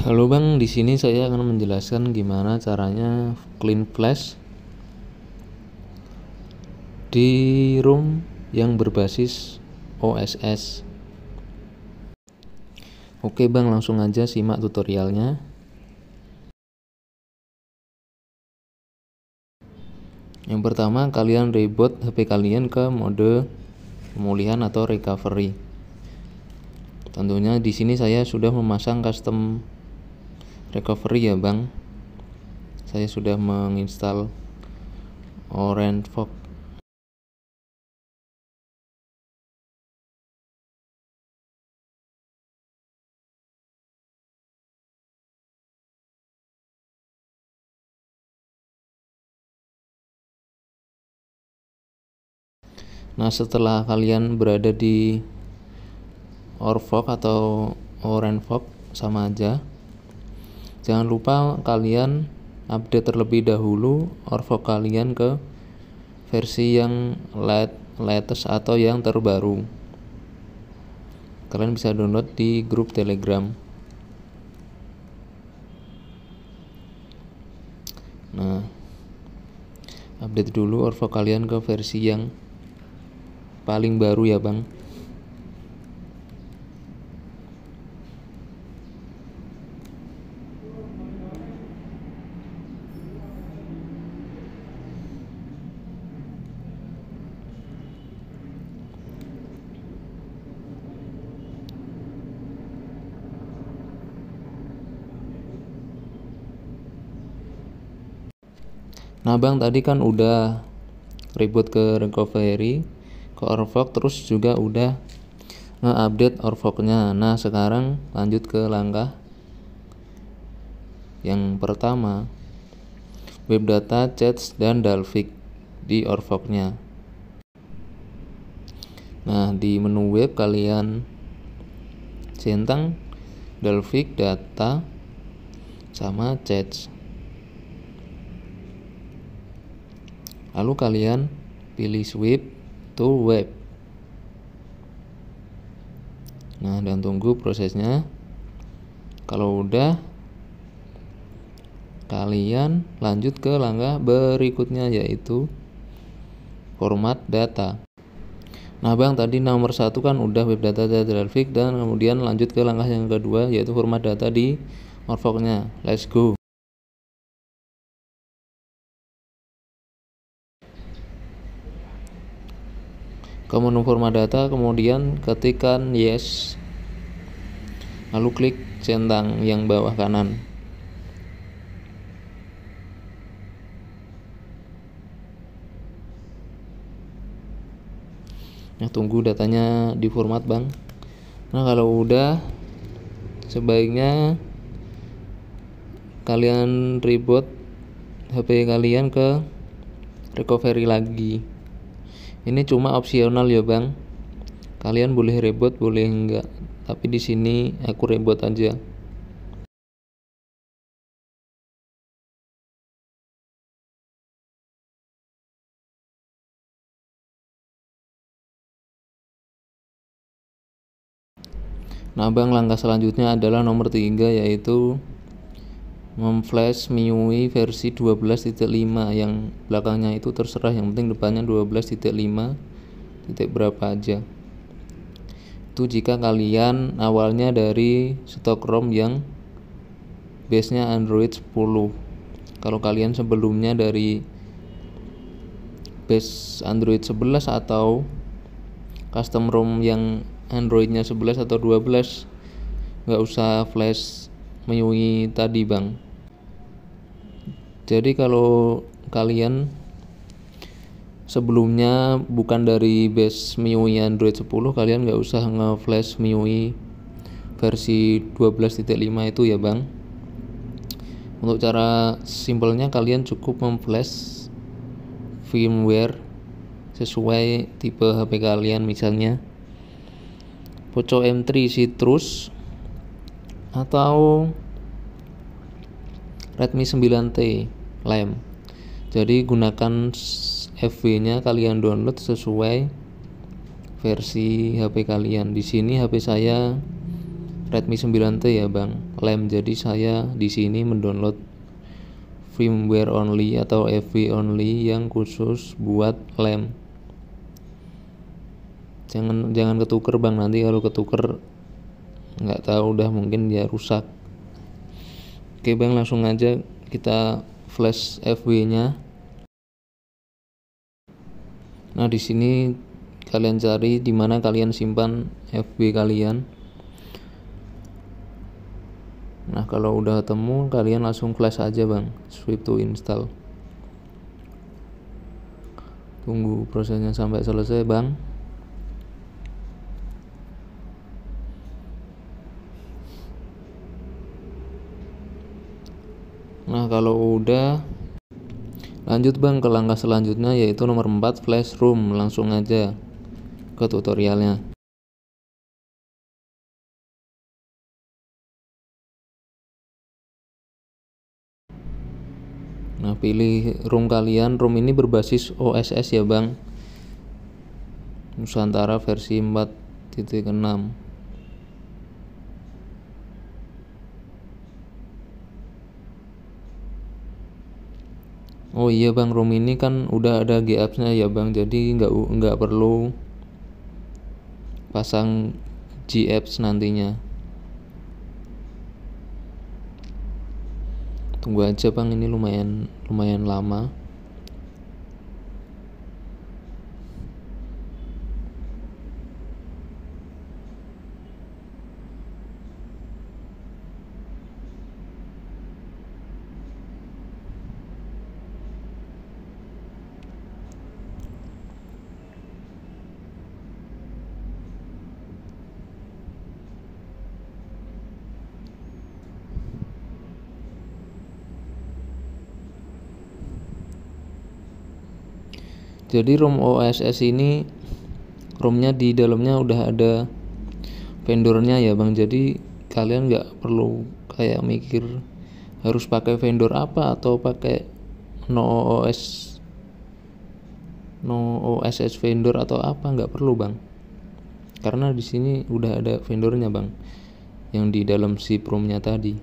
Halo Bang, di sini saya akan menjelaskan gimana caranya clean flash di ROM yang berbasis OSS. Oke Bang, langsung aja simak tutorialnya. Yang pertama, kalian reboot HP kalian ke mode pemulihan atau recovery. Tentunya di sini saya sudah memasang custom recovery ya bang saya sudah menginstal Orange Fog Nah, setelah kalian berada di Orfog atau Orange sama aja Jangan lupa kalian update terlebih dahulu orvo kalian ke versi yang late, latest atau yang terbaru. Kalian bisa download di grup Telegram. Nah, update dulu orvo kalian ke versi yang paling baru ya, Bang. Nah bang tadi kan udah ribut ke recovery, ke orvok terus juga udah nge-update orvoknya. Nah sekarang lanjut ke langkah yang pertama web data, chats, dan dalvik di orvoknya. Nah di menu web kalian centang dalvik data sama chats Lalu kalian pilih sweep to web. Nah, dan tunggu prosesnya. Kalau udah kalian lanjut ke langkah berikutnya yaitu format data. Nah bang tadi nomor satu kan udah web data grafik dan kemudian lanjut ke langkah yang kedua yaitu format data di Morfoknya Let's go. ke menu format data kemudian ketikkan yes lalu klik centang yang bawah kanan nah tunggu datanya di format bang nah kalau udah sebaiknya kalian reboot HP kalian ke recovery lagi ini cuma opsional ya bang kalian boleh reboot boleh enggak tapi di sini aku reboot aja Nah, Bang, langkah selanjutnya adalah nomor tiga yaitu memflash MIUI versi 12.5 yang belakangnya itu terserah yang penting depannya 12.5 titik berapa aja itu jika kalian awalnya dari stok ROM yang base-nya Android 10 kalau kalian sebelumnya dari base Android 11 atau custom ROM yang Androidnya 11 atau 12 nggak usah flash MIUI tadi bang jadi kalau kalian sebelumnya bukan dari base MIUI Android 10 kalian nggak usah nge-flash MIUI versi 12.5 itu ya bang untuk cara simpelnya kalian cukup memflash firmware sesuai tipe HP kalian misalnya Poco M3 Citrus atau Redmi 9T lem jadi gunakan FV-nya kalian download sesuai versi HP kalian. Di sini HP saya Redmi 9T ya, Bang. Lem jadi saya di sini mendownload firmware only atau FV only yang khusus buat lem. Jangan jangan ketuker, Bang. Nanti kalau ketuker nggak tahu udah mungkin dia rusak. Oke, Bang, langsung aja kita flash FW-nya. Nah, di sini kalian cari di mana kalian simpan FW kalian. Nah, kalau udah ketemu kalian langsung flash aja, Bang. Swipe to install. Tunggu prosesnya sampai selesai, Bang. Nah, kalau udah lanjut Bang ke langkah selanjutnya yaitu nomor 4 flash room. Langsung aja ke tutorialnya. Nah, pilih room kalian. Room ini berbasis OSS ya, Bang. Nusantara versi 4.6. Oh iya bang, room ini kan udah ada GApps-nya ya bang, jadi nggak nggak perlu pasang GApps nantinya. Tunggu aja bang, ini lumayan lumayan lama. jadi ROM OSS ini ROMnya di dalamnya udah ada vendornya ya bang jadi kalian nggak perlu kayak mikir harus pakai vendor apa atau pakai no OS no OSS vendor atau apa nggak perlu bang karena di sini udah ada vendornya bang yang di dalam si romnya tadi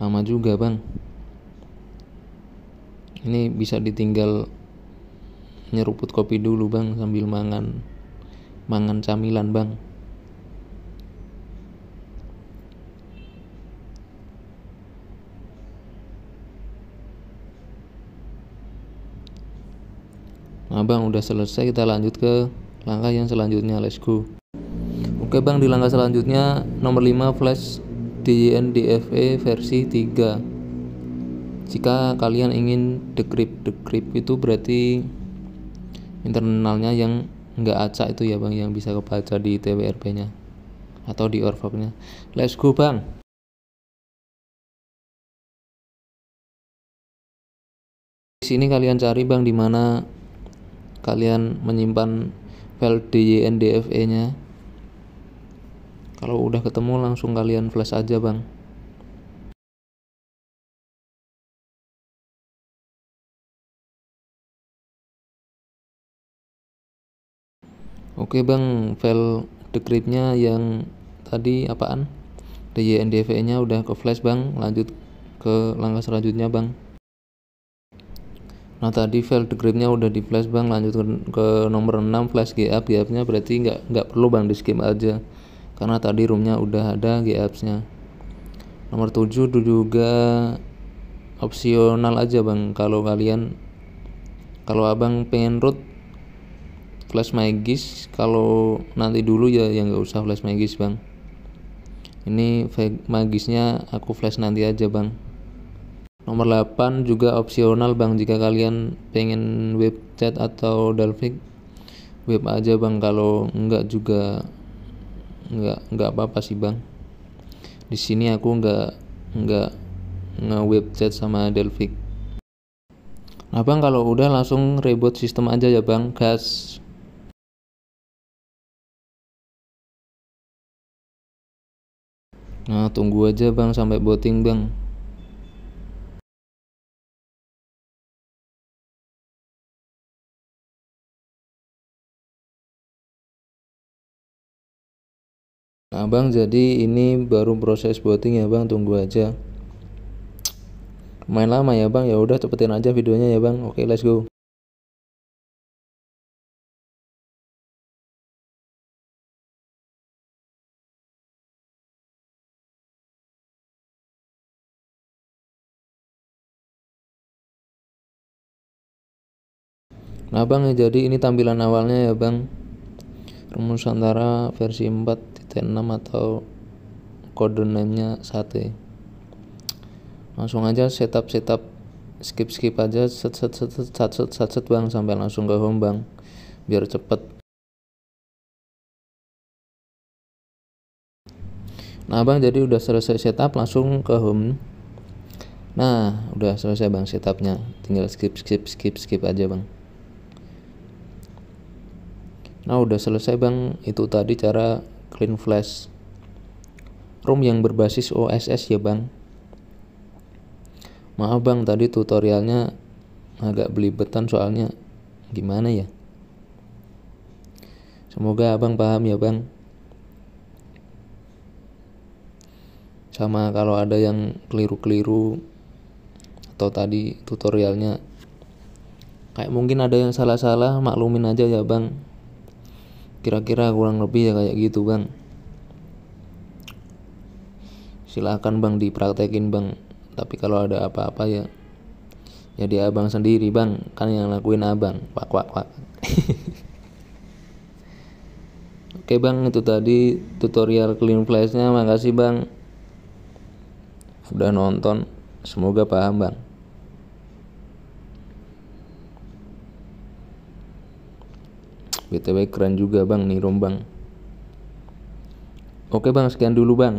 lama juga bang ini bisa ditinggal nyeruput kopi dulu bang sambil mangan mangan camilan bang Nah bang udah selesai kita lanjut ke langkah yang selanjutnya let's go Oke bang di langkah selanjutnya nomor 5 flash di versi 3 jika kalian ingin decrypt decrypt itu berarti internalnya yang nggak acak itu ya bang yang bisa kebaca di TWRP nya atau di orvop nya let's go bang di sini kalian cari bang dimana kalian menyimpan file DYNDFE nya kalau udah ketemu langsung kalian flash aja bang. Oke bang, file decryptnya yang tadi apaan? DYNDVE nya udah ke flash bang, lanjut ke langkah selanjutnya bang. Nah tadi file decryptnya udah di flash bang, lanjut ke, nomor 6 flash GAP, GAP nya berarti nggak nggak perlu bang di skip aja karena tadi roomnya udah ada GApps-nya. Nomor 7 juga opsional aja Bang kalau kalian kalau Abang pengen root flash magis kalau nanti dulu ya yang nggak usah flash magis Bang. Ini magisnya aku flash nanti aja Bang. Nomor 8 juga opsional Bang jika kalian pengen web chat atau Dalvik web aja Bang kalau enggak juga nggak nggak apa apa sih bang di sini aku nggak nggak nge chat sama Delphic Abang nah, kalau udah langsung reboot sistem aja ya bang, gas. Nah tunggu aja bang sampai voting bang. abang jadi ini baru proses booting ya bang tunggu aja main lama ya bang ya udah cepetin aja videonya ya bang oke let's go Nah bang ya jadi ini tampilan awalnya ya bang Rumus Nusantara versi 4 T6 atau kode namenya sate ya. langsung aja setup setup skip skip aja set set set set set set set, set bang sampai langsung ke home bang biar cepet nah bang jadi udah selesai setup langsung ke home nah udah selesai bang setupnya tinggal skip skip skip skip aja bang nah udah selesai bang itu tadi cara clean flash ROM yang berbasis OSS ya bang maaf bang tadi tutorialnya agak belibetan soalnya gimana ya semoga abang paham ya bang sama kalau ada yang keliru-keliru atau tadi tutorialnya kayak mungkin ada yang salah-salah maklumin aja ya bang kira-kira kurang lebih ya kayak gitu bang silahkan bang dipraktekin bang tapi kalau ada apa-apa ya jadi ya abang sendiri bang kan yang lakuin abang wak wak wak oke bang itu tadi tutorial clean flashnya makasih bang udah nonton semoga paham bang BTW keren juga bang nih rombang. Oke bang, sekian dulu bang.